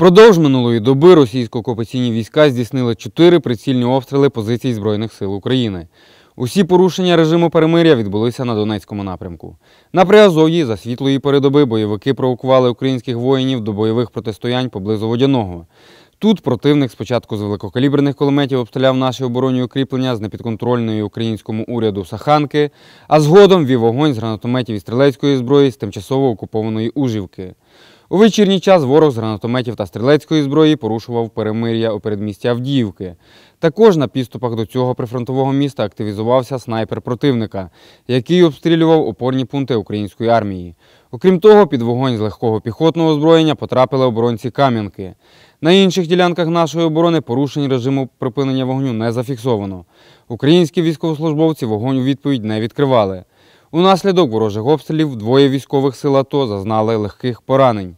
Впродовж минулої доби російсько-окупаційні війська здійснили чотири прицільні обстріли позицій Збройних сил України. Усі порушення режиму перемиря відбулися на Донецькому напрямку. На Приазов'ї за світлої передоби бойовики провокували українських воїнів до бойових протистоянь поблизу водяного. Тут противник спочатку з великокаліберних кулеметів обстріляв наші оборонні укріплення з непідконтрольної українському уряду Саханки, а згодом вів вогонь з гранатометів і стрілецької зброї з тимчасово окупованої Ужівки. У вечірній час ворог з гранатометів та стрілецької зброї порушував перемир'я у передмісті Авдіївки. Також на підступах до цього прифронтового міста активізувався снайпер противника, який обстрілював опорні пункти української армії. Окрім того, під вогонь з легкого піхотного озброєння потрапили оборонці Кам'янки. На інших ділянках нашої оборони порушень режиму припинення вогню не зафіксовано. Українські військовослужбовці вогонь у відповідь не відкривали. Унаслідок ворожих обстрілів двоє військових сил АТО зазнали легких поранень.